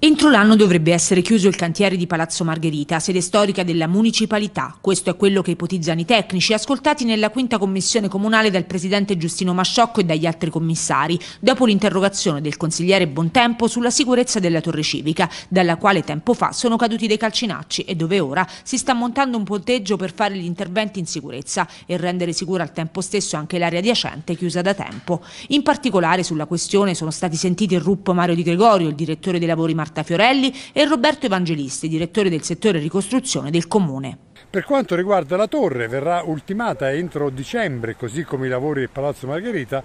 Entro l'anno dovrebbe essere chiuso il cantiere di Palazzo Margherita, sede storica della municipalità. Questo è quello che ipotizzano i tecnici, ascoltati nella quinta commissione comunale dal presidente Giustino Masciocco e dagli altri commissari, dopo l'interrogazione del consigliere Bontempo sulla sicurezza della torre civica, dalla quale tempo fa sono caduti dei calcinacci e dove ora si sta montando un ponteggio per fare gli interventi in sicurezza e rendere sicura al tempo stesso anche l'area adiacente chiusa da tempo. In particolare sulla questione sono stati sentiti il Ruppo Mario Di Gregorio, il direttore dei lavori margherita Marta Fiorelli e Roberto Evangelisti, direttore del settore ricostruzione del Comune. Per quanto riguarda la torre, verrà ultimata entro dicembre, così come i lavori del Palazzo Margherita.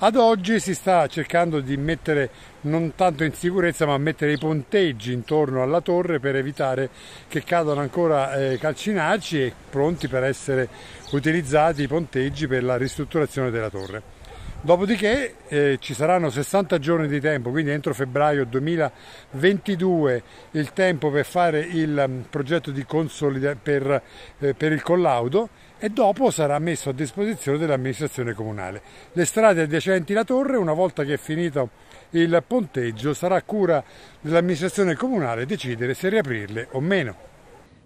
Ad oggi si sta cercando di mettere non tanto in sicurezza ma mettere i ponteggi intorno alla torre per evitare che cadano ancora eh, calcinacci e pronti per essere utilizzati i ponteggi per la ristrutturazione della torre. Dopodiché eh, ci saranno 60 giorni di tempo, quindi entro febbraio 2022 il tempo per fare il um, progetto di consolida- per, eh, per il collaudo e dopo sarà messo a disposizione dell'amministrazione comunale. Le strade adiacenti alla torre, una volta che è finito il ponteggio, sarà cura dell'amministrazione comunale decidere se riaprirle o meno.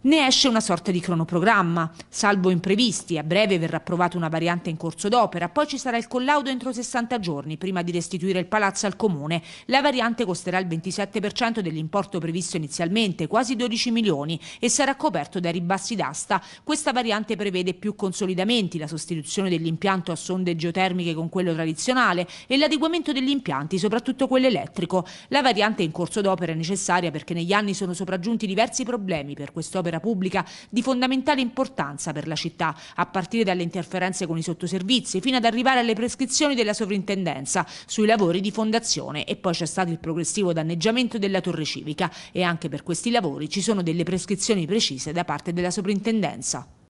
Ne esce una sorta di cronoprogramma, salvo imprevisti, a breve verrà approvata una variante in corso d'opera, poi ci sarà il collaudo entro 60 giorni prima di restituire il palazzo al comune. La variante costerà il 27% dell'importo previsto inizialmente, quasi 12 milioni, e sarà coperto dai ribassi d'asta. Questa variante prevede più consolidamenti, la sostituzione dell'impianto a sonde geotermiche con quello tradizionale e l'adeguamento degli impianti, soprattutto quello elettrico. La variante in corso d'opera è necessaria perché negli anni sono sopraggiunti diversi problemi per quest'opera opera pubblica di fondamentale importanza per la città, a partire dalle interferenze con i sottoservizi, fino ad arrivare alle prescrizioni della sovrintendenza sui lavori di fondazione e poi c'è stato il progressivo danneggiamento della torre civica e anche per questi lavori ci sono delle prescrizioni precise da parte della sovrintendenza.